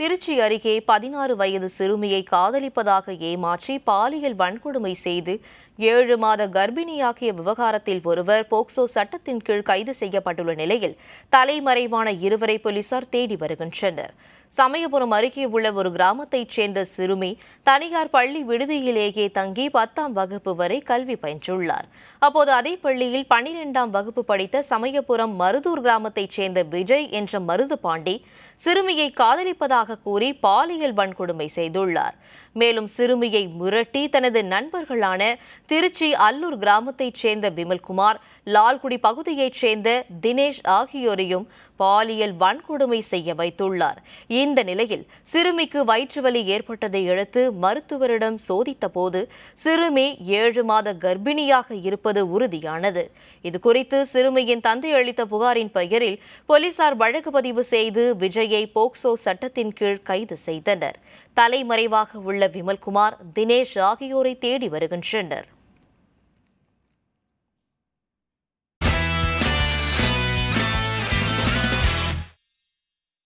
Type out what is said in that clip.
திருச்சி அருகே பதினாறு வயது சிறுமியை காதலிப்பதாக ஏமாற்றி பாலியல் வன்கொடுமை செய்து ஏழு மாத கர்ப்பிணியாக்கிய விவகாரத்தில் ஒருவர் போக்சோ சட்டத்தின் கீழ் கைது செய்யப்பட்டுள்ள நிலையில் தலைமறைவான இருவரை போலீசார் தேடி வருகின்றனர் சமயபுரம் அருகே உள்ள ஒரு கிராமத்தைச் சேர்ந்த சிறுமி தனியார் பள்ளி விடுதியிலேயே தங்கி பத்தாம் வகுப்பு வரை கல்வி பயின்றுள்ளார் அப்போது அதே பள்ளியில் பனிரெண்டாம் வகுப்பு படித்த சமயபுரம் மருதூர் கிராமத்தைச் சேர்ந்த விஜய் என்ற மருது பாண்டி சிறுமியை காதலிப்பதாக கூறி பாலியல் வன்கொடுமை செய்துள்ளார் மேலும் சிறுமியை முரட்டி தனது நண்பர்களான திருச்சி அல்லூர் கிராமத்தைச் சேர்ந்த விமல்குமார் லால்குடி பகுதியைச் சேர்ந்த தினேஷ் ஆகியோரையும் பாலியல் வன்கொடுமை செய்ய வைத்துள்ளார் இந்த நிலையில் சிறுமிக்கு வயிற்றுவலி ஏற்பட்டதை அடுத்து மருத்துவரிடம் சோதித்தபோது சிறுமி ஏழு மாத கர்ப்பிணியாக இருப்பது உறுதியானது இதுகுறித்து சிறுமியின் தந்தை அளித்த புகாரின் பெயரில் போலீசார் வழக்கு பதிவு செய்து விஜயை போக்சோ சட்டத்தின் கீழ் கைது செய்தனர் தலைமறைவாக உள்ள விமல்குமார் தினேஷ் ஆகியோரை தேடி வருகின்றனர்